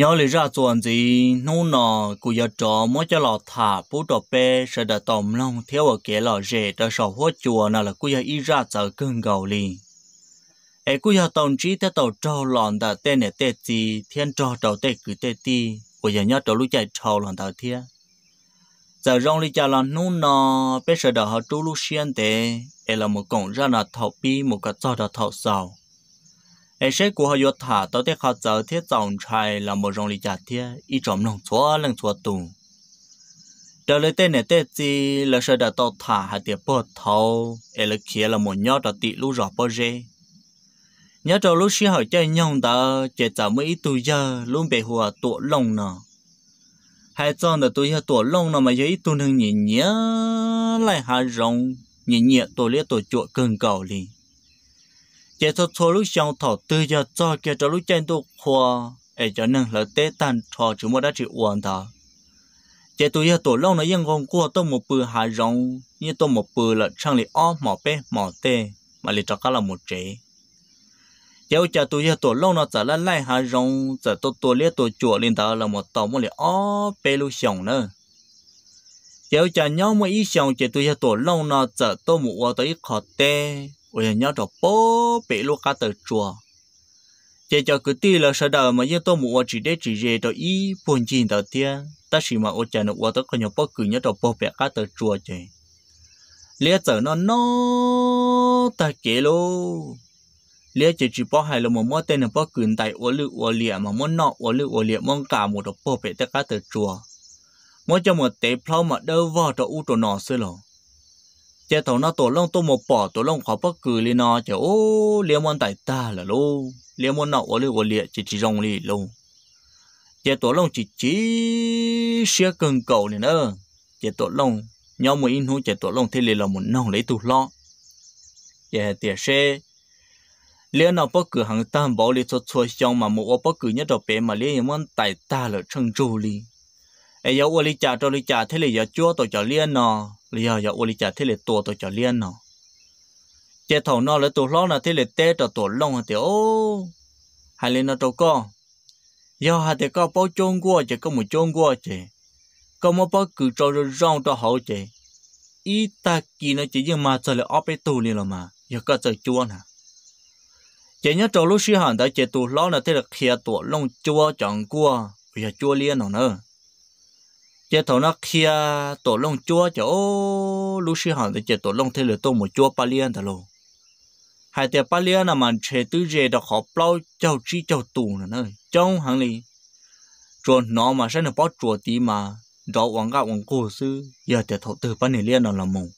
nhớ lý ra chuẩn gì nô nọ cụ giờ trò mỗi cho lọ thả bố trò bé sẽ đã tổng lòng theo ở kia lọ rể đã sổ hoa chùa nào là cụ giờ y ra sợ cơn gầu lì ai cụ giờ tổng trí theo tàu trâu lòn đã tên này tê gì thiên trò trâu tê cứ tê ti bây giờ nhớ trò lũ chạy trâu lòn đã thiên giờ rong lý cha là nô nọ bê sợ đã họ trú lúc xiên tê ấy là một cổng ra là thọ bi một cái trò đã thọ sầu ai sẽ cố hay yêu thả tới thế họ giờ thế dòng trai là một dòng lý giả thế ý trọng nông chúa lần chúa tù đời là tên này tên gì là sẽ đã tàu thả hai tiệp bờ thâu ai là kia là một nhóc đã tị lũ rõ bờ rê nhớ trong lúc xí hỏi chơi nhau đó chỉ giờ mới ít tuổi giờ luôn bị hùa tụ lông nè hai trong là tuổi giờ tụ lông nè mà giờ ít tuổi nương nhỉ nhớ lại hà rồng nhỉ nhẹ tuổi liệt tuổi chuột cơn cầu liền chế thọ thọ lúc xong thọ tư giờ cho chế cho lúc trên tu khoa ấy cho nên là tế tan thọ chúng mới đã chịu uổng thọ chế tu giờ tổ lâu nó yên không qua tôi một bự hà rong như tôi một bự là sang lì o mỏ pe mỏ tê mà lì cho cả là một chế chế cha tu giờ tổ lâu nó trở lại lại hà rong trả tôi tôi liệt tôi chùa lên đó là một tàu mới lì o pe lúc xong nữa chế cha nhau mới ý xong chế tu giờ tổ lâu nó trả tôi một ô tới khó tê ôi nhớ trò bố bị lúa cá từ chùa chỉ cho cứ tí là sợ đời mà yên tôi mua chỉ để chỉ về cho ý buồn chín đầu tiên ta chỉ mà ô chả nó ô tôi còn nhớ bố cứ nhớ trò bố bị cá từ chùa chứ lẽ giờ nó nó ta kể luôn lẽ chỉ chỉ bỏ hai là một món tên là bỏ cứng tại ô lự ô lìa mà món nọ ô lự ô lìa món cả một đồ bỏ về tất cả từ chùa mỗi cho một tế plau mà đâu vào cho u trò nọ xưa rồi chế tổ nó tổ lông tôi một bỏ tổ lông khó bất cứ li nó chả ô liếm môn tại ta là lô liếm môn nào ở liều của liệt chỉ chỉ rong li lô chế tổ lông chỉ chỉ xe cần cầu này nữa chế tổ lông nhau một in hú chế tổ lông thế là một nông lấy tụ lo chế tiệt xe liếc nào bất cứ hàng tam bảo liếc cho cho xong mà một bất cứ nhất đầu bé mà liếc môn tại ta là chân trụ li ai yêu ở li cha cho li cha thế là giờ chúa tổ cho liếc nào lý do giờ uli chả thế là tổ tổ cho liên nó chế thầu nó là tổ lo là thế là té cho tổ lông thì ô hai là nó tổ co giờ hai thì có bao chôn qua chỉ có một chôn qua chỉ có một bao cứ cho rồi rong cho hậu chỉ ít ta kỳ nó chỉ nhưng mà giờ là ốp cái tổ rồi mà giờ có cho chua nè chế nhớ trâu lúc xí hẳn tới chế tổ lo là thế là khía tổ lông chua chẳng qua bây giờ chua liên nó nữa chế thổ nó kia tổ lông chúa chỗ lúc sư hẳn thì chế tổ lông thế lửa tôm một chúa ba liên thà lô hai tiền ba liên là màn chế tứ dê đọc họ bao châu chi châu tù nè nơi trong hàng lì chuột nó mà sẽ được bao chuột tí mà đó quảng gạo quảng cổ sư giờ tiền thổ từ ba nền liên là mù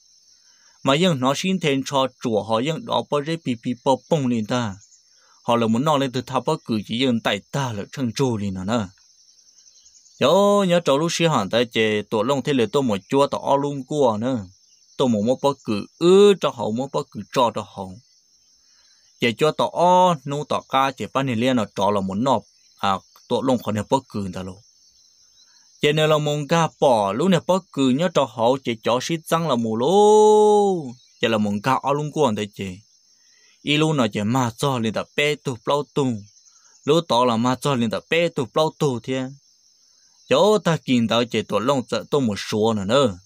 mà nhưng nó xin thêm cho chuột họ nhưng đó bao dê pi pi bao bông lên ta họ là muốn nói lên từ tháp bao cử chỉ nhưng tại ta là chân chu lên nè yo nhớ trâu lúc xí hẳn tại chè tổ long thế lệ tôi một chua tổ ao luôn cua nữa tôi một mốt bắp cử ư cho hậu mốt bắp cử cho cho hậu chè chua tổ ao nu tổ ca chè ban này liên nó trò là muốn nọ à tổ long khỏi này bắp cử ta luôn chè này là mông ca bỏ lúc này bắp cử nhớ cho hậu chè cho xí răng là mù lô chè là mông ca ao luôn cua tại chè y lúc nó chè mà cho liền tập bê tu plau tu lúc tổ là mà cho liền tập bê tu plau tu thiên chỗ ta kinh đó chế tổ long sợ tôi một số nữa nữa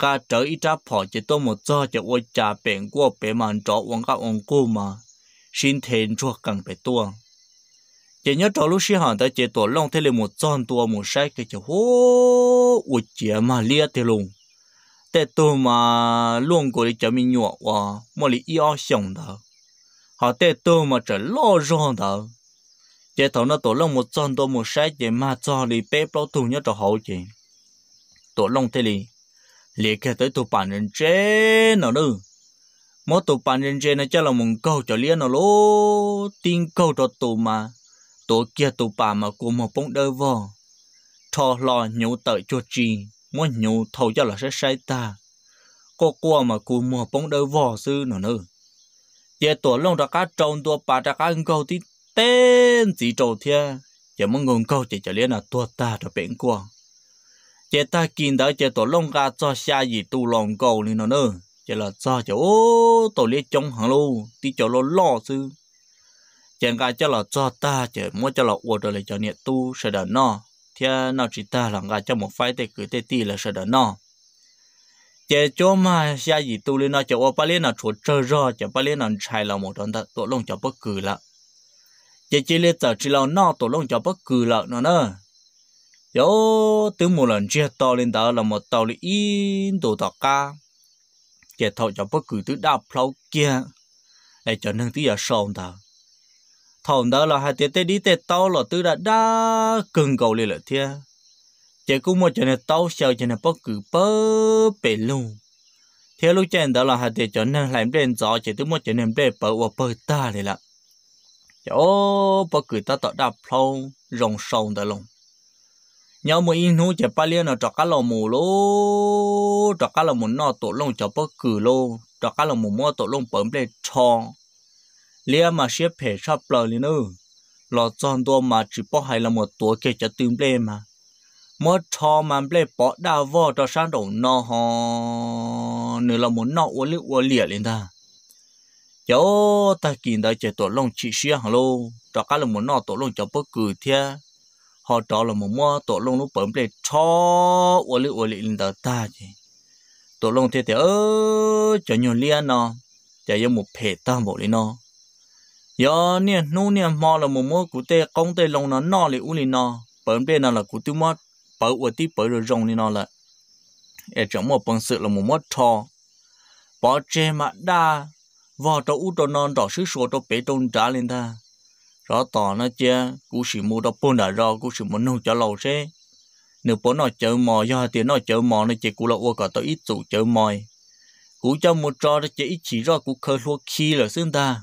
gà trở ít ra phò chế tôi một do chỉ ôi trà bèn qua bề màn chỗ uống gà uống cô mà xin thêm cho càng bể tua chế nhớ trò lúc xí hàn ta chế tổ long thấy là một giòn tua một sai cái chỉ hô ôi chè mà lia thế luôn thế tôi mà luôn của đi chấm nhọ qua mà đi xong đó họ thế tôi mà trở lo rồi đó chế thầu nó tổ long một tròn tổ một sai chế mà cho lì bé bao tù nhớ cho hậu chế tổ long thế lì lì kể tới tổ bản nhân chế nó nữa mỗi tổ bản nhân chế nó chắc là một câu cho liên nó lố tin câu cho tổ mà tổ kia tổ bản mà của một bóng đơ vò thò lò nhũ tới cho chi mỗi nhũ thầu cho là sẽ sai ta cô qua mà của một bóng đơ vò sư nó nữa chế tổ long ra cá trông tổ bà ra cá câu tí tên gì trâu thia chỉ mong ngôn câu chỉ cho liên là tua ta cho bén qua chỉ ta kinh đó chỉ tổ lông gà cho xa gì tu lòng cầu nên nó nữa chỉ là cho ô tổ liên chống hàng lâu tí cho lo lo sư chẳng gà cho là cho ta chỉ muốn cho là uổng rồi lại cho nhiệt tu sẽ đỡ nó thia nó chỉ ta là gà cho một phái để cứ tê tì là sẽ đỡ nó chỉ cho mà xa gì tu lên nó ô ba liên là chỗ chơi rồi chỉ ba liên là chạy là một đoạn ta tổ lông cho bất cứ là chỉ chỉ lên tờ chỉ lâu nọ tổ lông cho bất cứ lợn nó nữa yo từ một lần chia to lên đó là một tàu lý in đồ tọt ca chỉ thọ cho bất cứ thứ đạp lâu kia để cho nên thứ giờ sồn đó thằng đó là hai tiếng tê đi tê tàu là thứ đã đã cưng cầu lên lợi thia chỉ cũng một chỗ chuyện tàu sao chuyện bất cứ bơ bể luôn thế lúc trên đó là hai tiếng cho nên làm lên gió chỉ thứ một chuyện làm bể bờ và bờ ta này là yo bơ cứ ta tọt đạp phong rồng sòng tới lồng nhau mà in hú chỉ ba liên nó trọ cá lồng mù lô trọ cá lồng mù nọ tổ lồng cho bơ cứ lô trọ cá lồng mù mua tổ lồng bấm lên cho liên mà xếp phe sắp lờ lên nữa lọ tròn tua mà chỉ bỏ hay là một tổ kia cho tìm lên mà mất cho mà lên bỏ đa vò cho sáng đầu nọ ho nữa là muốn nọ uốn lưỡi uốn lìa lên ta cháu ta kiện đại chạy tổ long chỉ xia hàng lô cho cá là một nọ tổ long cho bớt cử thia họ cho là một mua tổ long nó bấm để cho ô lì ô lì lên đầu ta chứ tổ long thế thì ơ cho nhiều liên nó chạy yêu một phe ta một lên nó giờ nè nô nè mò là một mua cụ tê công tê long nó nọ lì u lì nó bấm để nó là cụ tiêu mất bấm ô tí bấm rồi rong lì nọ là ở trong mua bằng sự là một mua cho, bỏ chê mà đa vào trâu u trâu non trò sứ sùa trâu bể trâu trả lên ta rõ tỏ nó chia cú sĩ mua đó bôn đã rõ cú sĩ muốn nông cho lâu xe nếu bố nó chở mò do thì nó chở mò nó chỉ cú là ô cả tao ít tụ chở mòi cú cho một trò nó chỉ chỉ rõ cú khơi lúa khi là xương ta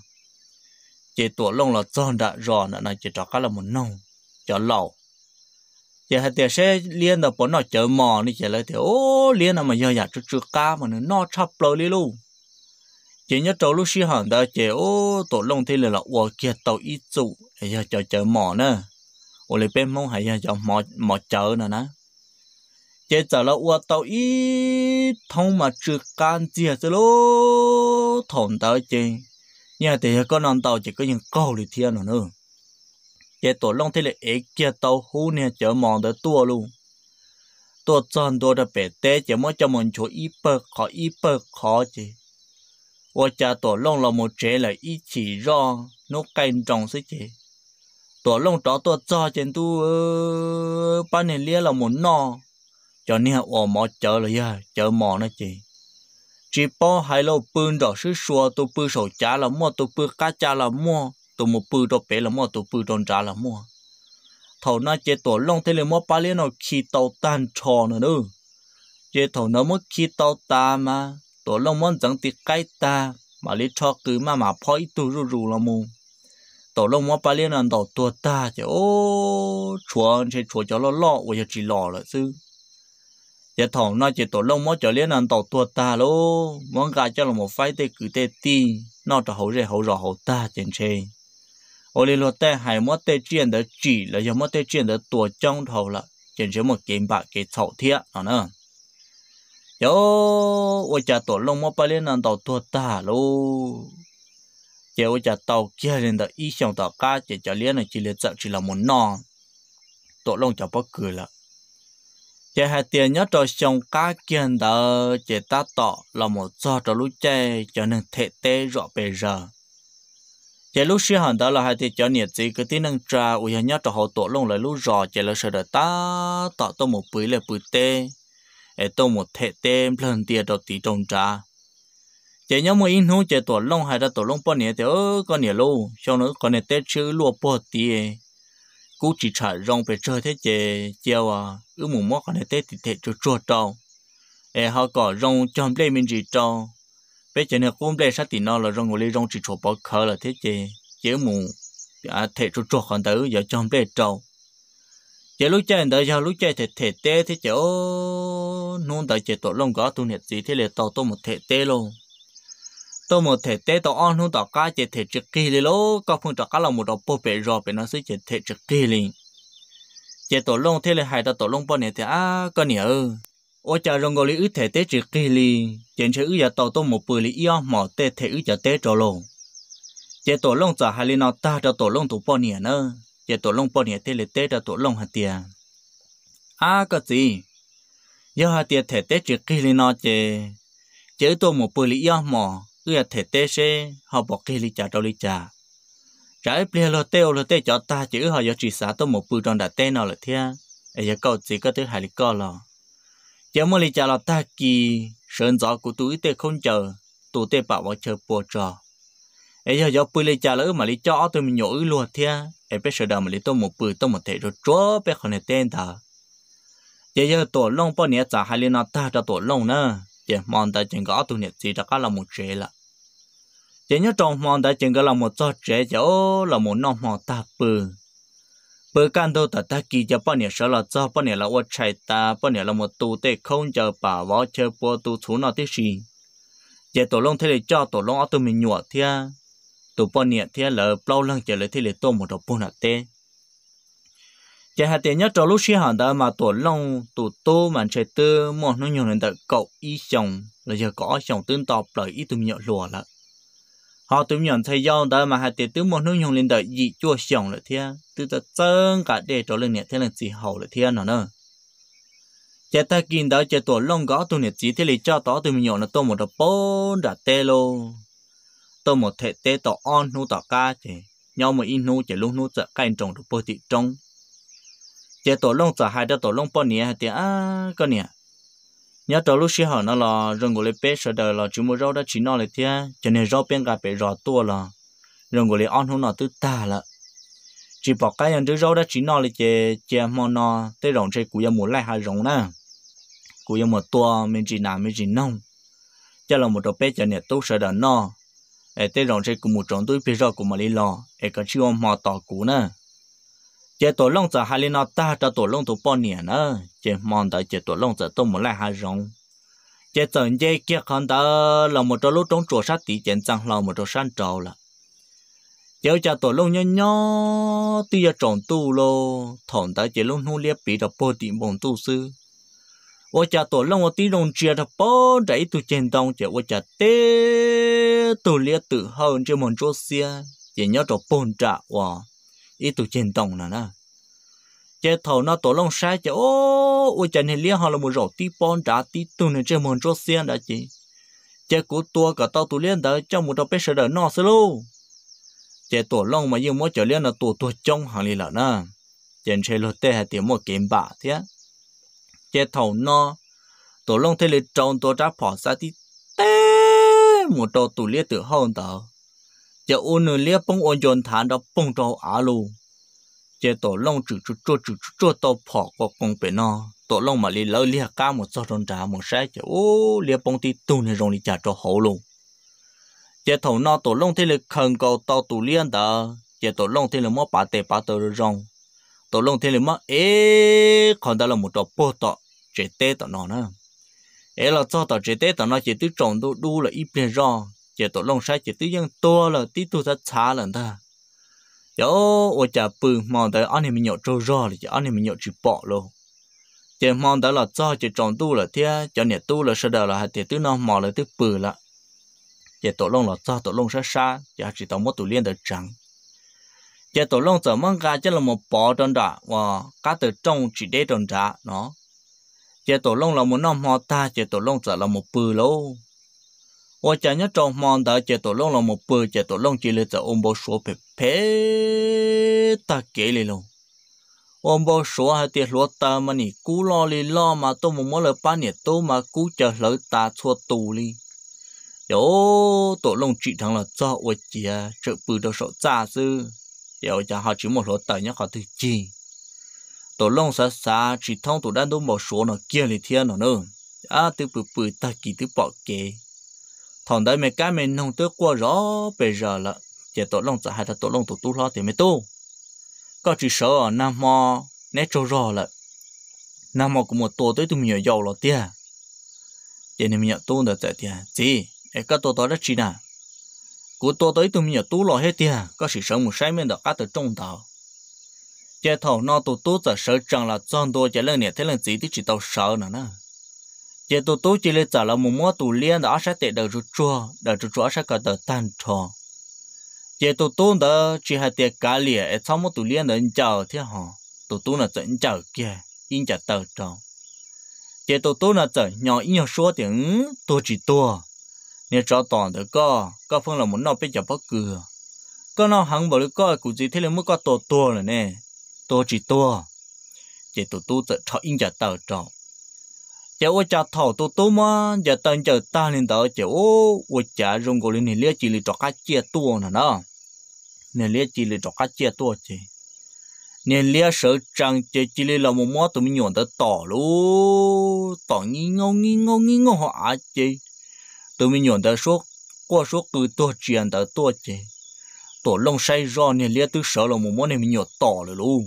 chỉ tổ lông là tròn đã rõ nữa là chỉ trò cá là muốn nông cho lâu chỉ hai tiền xe liên là bố nó chở mò nó chỉ là thì ô liên là mà do nhà trước trước cá mà nó chắp lâu đi luôn chỉ nhớ trâu lúc xí hẳn đó chỉ ô tổ long thế là ô kia tàu ít trụ hay là chờ chờ mỏ nè ô lấy bên mông hay là chờ mỏ mỏ chờ nè nè chỉ chờ là ô tàu ít thông mà chưa can chia chứ lô thổn tàu chỉ nhà thì có non tàu chỉ có những câu thì thiên rồi nữa chỉ tổ long thế là ấy kia tàu hú nè chờ mỏ tới tua luôn tua tròn tua đã bể té chỉ mới cho mình chỗ ít bơ khó ít bơ 我家 tổ 龙了 một chế là ít chỉ do nó canh trồng sức chế tổ long đó tổ cho trên tu ba nền lia là một nọ cho nên ở mỏ chợ là ya chợ mỏ nó chị chỉ bỏ hai lô bươn đó sư xua tu bư sầu chả là mua tu bư cá chả là mua tu một bư đó bé là mua tu bư đòn chả là mua thầu nó chế tổ long thế là mua ba liên nó khi tàu tan tròn nữa chứ chế thầu nó mới khi tàu ta mà ตัวลงมันจังติไกตามาลิชอคือมามาพออีตูรูรูละมูตัวลงมันไปเรียนอันต่อตัวตาจะโอ้ชวนใช่ชวนจะล่อล่อว่าจะจีล่อละซึ่งจะถองน่าจะตัวลงมันจะเรียนอันต่อตัวตาโลมันกาจะลงมาไฟเตคือเตตีนอกจากเขาเรียเขารอเขาตาเจนเชยโอเลโลแต่หายมอเตเจียนเดจีแล้วยังมอเตเจียนเดตัวจ้องเท่าละเจนเชยหมดเกมบะเกมเสาเทียเนาะ yo wo cha tổ long mo pa lên nan tàu tua ta lo chế wo cha tàu kia lên đó ý xong tàu cá chế cho liên là chỉ là chợ chỉ là một nọ tổ long cho bóc cười là chế hai tiền nhớ cho xong cá kia đó chế ta tọ là một do cho lúc chế cho nên thể tế rõ bây giờ chế lúc xưa hẳn đó là hai thì cho nhiệt gì cái tí năng trà uy nhớ cho họ tổ long lại lúc rõ chế là sợ đợi ta tọ tôi một bưởi là bưởi tê ở tông một thể tem lần tiền đầu tí trồng trà chỉ nhớ một in hú chỉ tổ lông hay là tổ lông bao nhiêu thì ơ con nhiều lâu cho nó con này tết chứ lúa bao tiền cú chỉ trả rong về chơi thế chè chiều à ứ mù mò con này tết thì thể cho chua trâu ê họ có rong chọn lên mình chỉ trâu bây giờ này cũng lên sát thì nó là rong ngồi rong chỉ chỗ bao khờ là thế chè chế mù à thể cho chua con tới giờ chọn lên trâu chế lúc chơi đợi giờ lúc chơi thì thể tê thế chỗ nôn đợi chế tổ long có tu nhiệt gì thế là tàu tôi một thể tê luôn tôi một thể tê tàu on nôn tàu cá chế thể trực kỳ đi lô có phương tàu cá là một đầu bô bể rò bể nó sẽ chế thể trực kỳ liền chế tổ long thế là hai tàu tổ long bao nhiêu thì à có nhiều ô chờ rong gọi lý thể tê trực kỳ liền chế chế ư giờ tàu tôi một bự lý yêu mỏ tê thể ư giờ tê trò lô chế tổ long giờ hai lý nó ta cho tổ long tụ bao nhiêu nữa giờ tổ lông bò này tê lệ tê ra tổ lông hạt tiền, à cái gì giờ hạt tiền thể tê chỉ kỳ lên nó chê chớ tôi một bữa lý do mò cứ là thể tê xe họ bỏ kỳ lý trả đâu lý trả trái bia lo tê lo tê e cho ta chữ họ giờ chỉ xả tôi một bữa tròn đã tê nó là thế ấy giờ câu gì có thứ hại lý co lo giờ mua lý trả là ta kỳ sơn gió của túi tê không chờ tụ tê bảo bỏ chờ bùa trò ấy giờ giờ bữa lý trả lỡ mà lý cho tôi mình nhổ luôn thế em bé sợ đau mà lấy tôm một bự tôm một thể rồi chúa bé không thể tên ta giờ giờ tổ long bao nhiêu trả hai liên nó ta cho tổ lông nữa giờ mang tới chừng có tu nhiệt gì đã có là một chế là giờ nhớ trong mang tới chừng có là một trái chế giờ là một nong mòn ta bự bự can đâu ta ta kỳ giờ bao nhiêu sợ là cho bao nhiêu là ô chạy ta bao nhiêu là một tu tê không chờ bà võ chơi bùa tu chú nó tiếc gì giờ tổ long thấy để cho tổ long ở tụi mình nhụa thia tụ bọn nhẹ thế là bao lần chơi lấy thế là tôi một đầu bọn là tê chỉ hạt tiền nhát trâu lúc xí hàng đó mà tổ long tụ tô mà chơi tơ mòn nó nhiều lần đợi cậu y chồng là giờ có chồng tương tọp lại ít tụm nhọ lùa là họ tụm nhận thấy do đó mà hạt tiền tứ mòn nó nhiều lần đợi dị chua chồng là thế tứ ta chân cả để trâu lần nè, thế là gì hậu là thế nó nữa chỉ ta kinh đó chơi tổ long gõ tụm nè chỉ thế là cho tỏ tụm nhọ là tô một đầu bốn đã tê luôn tôi một thể tế tổ on nu tỏ ca thì nhau một in nu chỉ lúc nu chợ cạnh trồng được bơi thị trong, chỉ tổ lông chợ hai đứa tổ lông bao nhiêu thì à cái nè nhớ tổ lúc xí họ nó là rừng của lấy bé sợ đời là chúng mua rau đó chỉ nó là thế cho nên rau bên cạnh bé rau tua là rừng của lấy on nu nó tứ ta là chỉ bỏ cái nhân thứ rau đó chỉ nó là chè chè mò nó tới rồng chơi cú giờ mùa lại hai rồng nè cú giờ mùa tua mình chỉ làm mình chỉ nông cho là một đồ bé cho nên tốt sợ đời nó ai tê lòng chơi cùng một tròn tôi phía giờ của mà lấy lò ai còn ông mà tỏ cú nữa chế tổ lông giờ hai lên nó ta cho tổ lông tổ bao nhiêu nữa chế mòn tới chế tổ lông giờ tôi muốn lại hai rồng chế tổng chế kia còn đó là một trò lúc trong chùa sát tỷ chén răng là một trò san trầu là chế cho tổ lông nhỏ nhỏ tuy là tròn tu lô thọn tới chế lông nu liếc bị đập bồ tiệm bồn tu sư 我家多让我弟弄接的包在土建当家，我家爹土里土后就忙做些，也要做搬家哇，一土建当了呢。chế thầu nó tổ lông sai chế ô ôi chả nên liên họ là một rổ tí bon đá tu nên chế mòn chốt xiên đã chị chế cú tua cả tao tu liên tới trong một đầu bếp sờ đỡ nọ xơ lu chế tổ lông mà yêu mỗi trở liên là tổ tổ trông hàng lì lợn à chế chế lột tê hay tiếng kiếm bạ thế chế thầu nó tổ long thế lệ trồng tổ trá phỏ xa tí tê một tổ tủ lia tự hơn tờ chế ô nữ lia bông ôn dồn thán đó bông trâu á lù chế tổ long chữ chữ chua chữ chua tổ phỏ có công bể nó tổ long mà li lỡ lia cá một so tròn trà một sai chế ô lia bông tí tu này rồng đi trả cho hậu lù chế thầu nó tổ long thế lệ khẩn cầu tổ tủ lia tờ chế tổ long thế lệ mất bà tệ bà tờ rồng tổ lông thế là mà ế còn đó là một trò bò tọ chế tê tọ nó nữa ế là cho tọ chế tê tọ nó chỉ tứ trồng đu đu là ít bên ra chế tổ lông sai chế tứ dân to là tí tu ra xa lần ta yo ô chả bự mòn tới anh em mình nhậu trâu ra là anh em mình nhậu chỉ bỏ luôn chế mòn tới là cho chế trồng đu là thế cho nè tu là sao đầu là hạt tiền tứ nó mỏ là tứ bự là chế tổ lông là cho tổ lông xa xa chế chỉ tao mất tu liên tới trắng giờ tổ long giờ mong cá chứ là một bò trong đó và cá từ trong chỉ để trong đó nó giờ tổ long là một năm hoa ta giờ tổ long giờ là một bự lâu, và chả nhớ trong mòn đó giờ tổ long là một bự giờ tổ long chỉ là giờ ông bao số phải phê ta kể lên luôn ông bao số hai tiền lúa ta mà nỉ cú lo li lo mà tôi muốn mỗi lời ba nỉ tôi mà cú chờ lỡ ta cho tù li yo tổ long chỉ thằng là cho ôi chia trợ bự đồ sổ cha sư điều cho họ chỉ một số tờ nhá họ tự chi tổ long sa sa chỉ thông tổ đan đô một số nó kia thì thiên nó nữa à từ bự bự ta kỳ từ bỏ kề thằng đấy mày cái mày nông tới qua rõ bây giờ là chỉ tổ long sa hay là tổ long tổ tu lo thì mày tu có chỉ sợ ở nam mò nét trâu rõ là nam mò của một tổ tới tụi mình giàu là tia chỉ nên mình tu được tại tia gì cái tổ đó là chi nào cú tua tới tụi mình tu lò hết tiệt có sự sống một sai mình đó cá từ trong tàu chế thầu nó tụ tú giờ sợ chẳng là chọn đồ chế lên này thế lần gì thì chỉ tao sợ nữa nè chế tụ tú chỉ lên giờ là một mua tụ liên đã sẽ tệ đầu rút chua đầu rút chua sẽ có đầu tan tròn chế tụ tú đó chỉ hai tiệt cá lìa ở sau một tụ liên đó chờ thế họ tụ tú là chỉnh chờ kia in chờ tàu tròn chế tụ tú là chở nhỏ in nhỏ số tiếng tôi chỉ tua nếu cho tỏn được co, co phương là muốn nó biết chả bất cứ co nó hăng bảo được co cụ gì thế là mới co to, to rồi nè to chỉ to, chỉ to tu tự cho in chả tao, trọ chả ô chả thầu to to mà giờ tao chả ta lên tao chả ô ô cha rung cổ lên thì lia chỉ là cho cái chia tua nè nó nè lia chỉ là cho cái chia tua chứ nè lia sợ rằng chỉ chỉ là một món tụi mình nhổn tới tỏ luôn tỏ nghi ngô nghi ngô nghi ngô họ à tôi mình nhổn tới số qua số cứ tua chuyện tới tua chê tổ long say ro nè lia tư sợ là một món này mình nhổn tỏ rồi luôn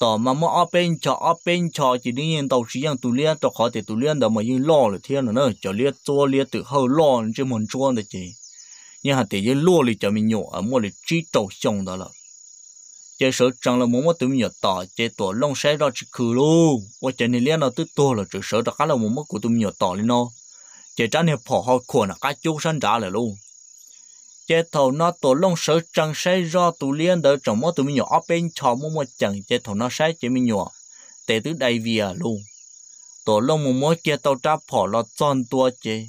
tỏ mà mà ở bên cho ở bên cho chỉ đi nhìn tàu chỉ tụi lia tàu khó thì tụi lia đó mà yên lo rồi thiên rồi nữa cho lia tua lia tự hơi lo chứ muốn chua được chị nhưng hạt thì yên lo thì cho mình nhổ ở mua để chỉ tàu xong đó là chế sở chẳng là muốn mà tụi mình nhổ tỏ chế tổ long say ro chỉ khử luôn qua chế này lia nó tự tua là chữ sở đó cá là muốn mất của tụi mình nhổ tỏ lên nó chỉ cho nên phổ họ của là cái chú sân trả lại luôn chế thầu nó tổ lông sở chẳng sẽ do tụ liên đỡ trong mỗi tụi mình nhỏ ở bên cho mỗi một chẳng chế thầu nó sẽ chỉ mình nhỏ để từ đầy vì à luôn tổ lông một mỗi chế tàu trả phổ là tròn tua chế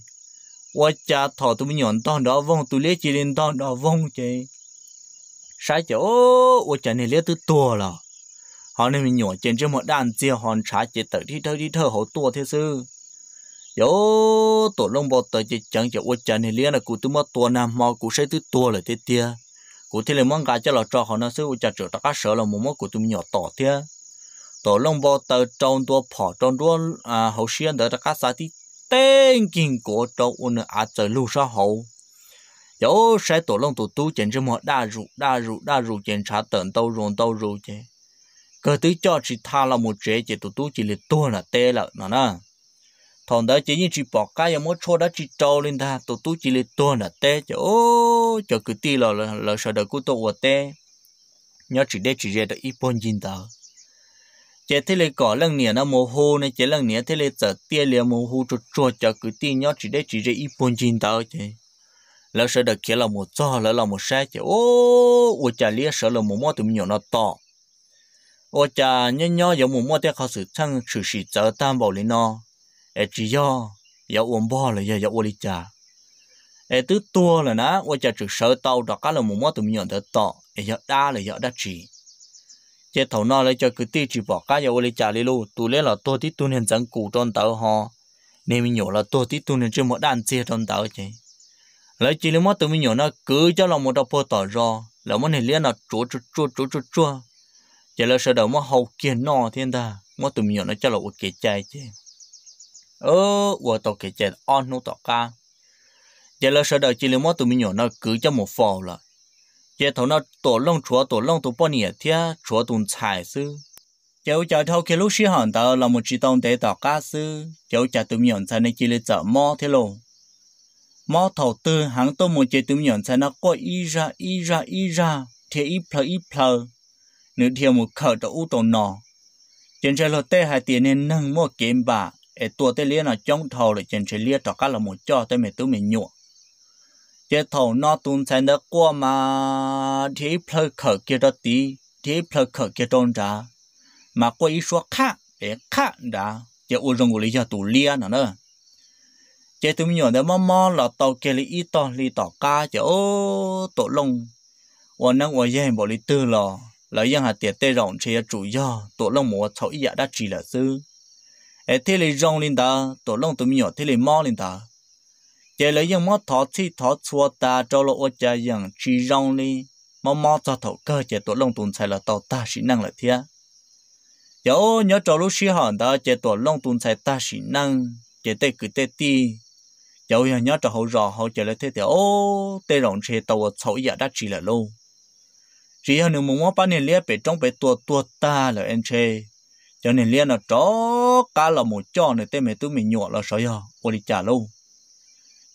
và cha thọ tụi mình nhỏ to đó vong tụi liên chỉ lên to đó vong chế sai ô và cha này liên từ tua là họ nên mình nhỏ trên trên một đàn chia hòn trái chế tự đi thơ đi thơ hậu tua thế sư yo tổ long bò tới chỉ chẳng chịu ô chân thì liền là cụ tụm tua nam mà cụ sẽ tứ tua lại thế tia cụ thế là mong cả cho là cho họ nó sẽ ô chân trở tất cả sợ là mồm mắt cụ tụm nhỏ tỏ tia tổ long bò tới trong tua phò trong tua à hậu xuyên tới tất cả sa tí tên kinh cổ trong ô nữa à trời lưu sa hậu yo sẽ tổ long tổ tu chân chỉ mọi đa rụ đa rụ đa rụ chân trả tận đâu rộn đâu rượu chứ cơ tứ cho chỉ tha là một chế chỉ tổ tu chỉ là tua là tê là nó nè thằng đó chỉ như chỉ bỏ cái giống mỗi cho đó chỉ trâu lên ta tổ tú chỉ lấy tua là té cho, ô chỗ cứ ti là là sợ đời của tôi của té nhớ chỉ để chỉ ra được ít bốn chín tờ chế thế này cỏ lần nè nó mồ hôi này chế lần nè thế này giờ tia liền mồ hôi cho cho cho cứ ti nhớ chỉ để chỉ ra ít bốn chín tờ chế là sợ đời kia là một cho, là là một sai cho, ô ô cha lia sợ là một món tụi nhỏ nó to ô cha nhớ nhớ giống một món té khảo sự thăng sự sĩ giờ tam bảo lên nó ê chỉ do giờ uống bò là giờ giờ uống đi trà ê tứ tua là nó uống trà trực sợ tàu đó cá là một món tụi mình nhận được tọ ê giờ đa là giờ đa chỉ chế thầu nọ lấy cho cứ ti chỉ bỏ cá giờ uống đi trà đi luôn tụi lấy là tôi tí tụi nên dẫn cụ trong tàu ho, nên mình nhổ là tôi tí tụi nên chưa một đàn chia trong tàu chứ lấy chỉ lấy món tụi mình nhổ nó cứ cho lòng một đập bò tỏ ra là món này liên là chúa chúa chúa chúa chúa chúa chỉ là sợ đầu món hậu kiện nọ thiên ta món tụi mình nhổ nó cho là uống kế chay chứ ơ vợ tàu kể chuyện on nô tàu ca giờ là sợ đời chỉ lấy mỗi tụi mình nhỏ nó cứ cho một phò là giờ thằng nó tổ lông chúa tổ lông tổ bọn nhỉ à thia chúa tụi xài sư cháu chờ thâu kia lúc xí hòn tàu là một chỉ tông để tàu ca sư cháu chờ tụi mình nhỏ sao này chỉ lấy chợ mò thế lộ mò thầu tư hàng tô một chế tụi mình nhỏ sao nó có y ra y ra y ra thế y plơ y plơ nửa thiều một khởi tàu u tổ nọ trên trời lót tê hai tiền nên nâng mua kiếm bạc ở tua tê lia nó chống thầu là chân chế lia cho cá là một cho tới mình tú mình nhua chế thầu nó tuôn sang đó qua mà thì phơi khởi kia đó tí thì phơi khởi kia trôn ra mà qua ý số khác để khác ra chế u rong của lý do tù lia nó nữa chế tụi mình nhổ đó mò mò là tàu kia lý ít to lý tỏ cá chế ô tổ lông và năng và dây bỏ lý tư lò là dân hạt tiệt tê rộng chế chủ do tổ lông mùa thổi dạ đã chỉ là sư ai thế là rong lên ta tổ long tổ nhỏ thế là mao lên ta, giờ lấy những mao thọ chi thọ chua ta cho lỗ ở cha rằng chỉ rong đi mao mao cho thầu cơ giờ tổ long tụi xài là tàu ta sĩ năng là thế giờ nhớ cho lúc xí hòn đó giờ tổ long tụi xài ta sĩ năng giờ tê cứ tê ti giờ ô nhớ cho hậu rò hậu giờ lấy thế thì ô tê rộng xe tàu xấu giờ đã chỉ là lâu chỉ hơn nữa muốn mò bán này liệt bị trong bể tua tua ta là anh chơi cho nên liên là chó cá là một chó này tên mẹ tôi mình nhọ là sỏi giờ ô đi trả lâu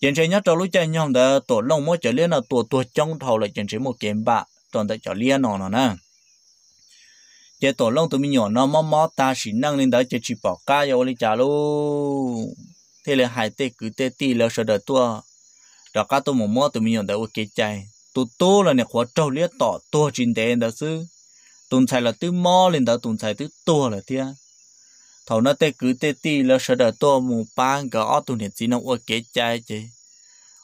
chuyện chơi nhất trong lũ chơi nhau đó tổ lông mỗi trở liên là tổ tổ trong thầu là chuyện chơi một kiếm bạc toàn tại chơi liên nó nó nè chơi tổ lông tụi mình nhọ nó mò mò ta chỉ năng lên đó chơi chỉ bỏ cá ô đi trả lâu thế là hai tê cứ tê tì là sợ đợi tua đó cá tụi mình mò tụi mình nhọ đó ok chơi tụi tôi là nè khóa trâu liên tỏ tua chính thế đó chứ tụn chạy là tư mò lên đó tụn chạy tư to là thế thầu nó tê cứ tê ti là sợ đỡ to mù pan gỡ ó tụn hiện chỉ nó ô kế chạy chứ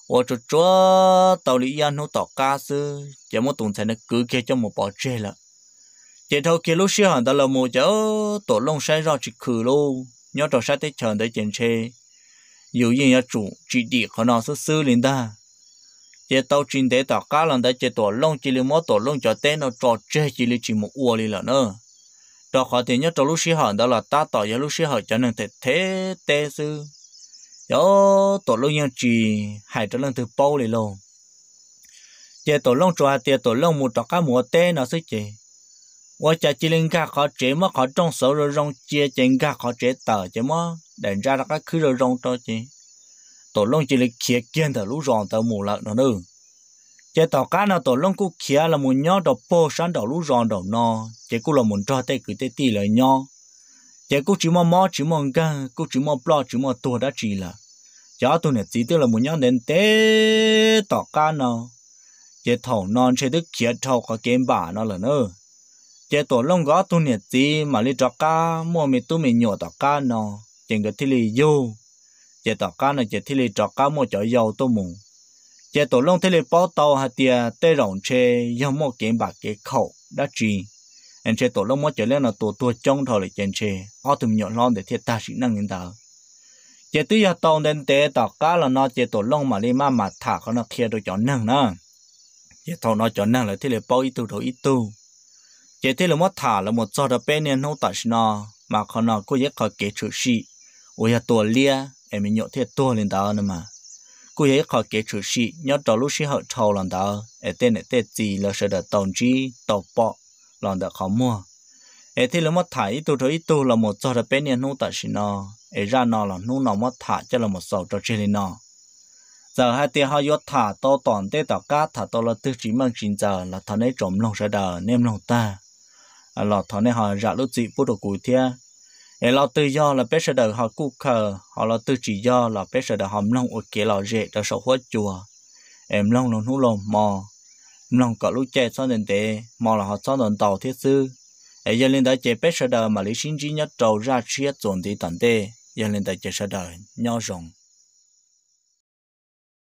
ô cho chúa tàu lý an nó tỏ ca sư chỉ một tụn chạy nó cứ kia cho một bỏ chê là chỉ thầu kia lúc xưa hẳn đó là một chỗ tổ long sai ra chỉ khử luôn nhớ trò sai tới chờ tới chèn chê dù gì nhà chủ chỉ đi khó nó sư sư lên ta chế tàu trình tế tàu cá lần đấy chế tổ long chỉ lưu mô tổ long cho tên nó cho chơi chỉ lưu chỉ một uo đi là nữa đó khó thì nhất trong lúc xí hỏi đó là ta tỏ ra lúc xí hỏi cho nên thể thế tê sư đó tổ long nhân chỉ hai cho lần thứ bao đi luôn chế tổ long cho tiền tổ long một tàu cá mùa tên nó sẽ chế và cha chỉ linh cả khó chế mà khó trong số rồi rong chia chế cả khó chế tờ chế mà để ra là cái khứ rồi rong cho chế tổ long chỉ là kia kiên thở lũ ròn thở mù lợn nó nữa chế tàu cá nào tổ long cũng kia là muốn nhau đầu po sẵn đầu lũ ròn đầu no chế cũng là muốn cho tay cứ tê tì lại nhau, chế cũng chỉ mong mò chỉ mong gan cũng chỉ mong plo chỉ mong tua đã chỉ là chó tôi này chỉ tôi là muốn nhau đến té tàu cá nào chế thầu non chế đức kia thầu có kém bả nó là nữa chế tổ long gõ tôi này gì mà lấy cho cá mua mì tôi mì nhỏ tàu cá nào chừng cái thì lì vô chế tỏ cá này chế thi lì trọ cá mua chở dầu tô mù chế tổ lông thi lì bao tàu hà tiền tê rộng chê dầu mua kiếm bạc cái khẩu đã trì anh chế tổ lông mua chở lên là tổ tua trong thầu lại chèn chê ao tụm nhọn lon để thiết ta sĩ năng nhân tờ chế tuy giờ tàu đến tế tỏ cá là nó chế tổ lông mà lì ma mà thả con nó kia đồ chọn năng nữa chế thầu nó chọn năng là thi lì bao ít tu đồ ít tu chế thi là mất thả là một do đó bên nên không tách nó mà con nó có giấy khỏi kế chữ sĩ ôi hà tổ lia em nhớ nhậu thiệt tua lên đó nữa mà cô ấy khỏi kể chuyện sĩ nhớ trò lúc sĩ họ trâu lần đó em tên này tên gì là sẽ được tồn chi tàu bộ lần đó khó mua em thấy là mất thải tu thôi tu là một trò là bé nhà nuôi tại sinh nó em ra nó là nuôi nó mất thải cho là một sầu cho chơi lên nó giờ hai tiếng họ yo thả to toàn tê tàu cá thả to là tư chỉ mang chín giờ là thằng ấy trộm lòng sẽ đờ nem lòng ta à là thằng ấy họ ra lúc gì bút được cùi thia lo tự do là bé sợ đời họ cu khờ họ lo tự chỉ do là bé sợ đời họ mông ở kia lo dễ cho sổ hóa chùa em mông nó nụ lồng mò mông có lúc chạy sao đến thế mò là họ sao đến tàu thiết sư ấy giờ lên tới chế bé sợ đời mà lý sinh chỉ nhất trầu ra chia chuẩn thì tận thế giờ lên tới chế sợ đời nhau rồng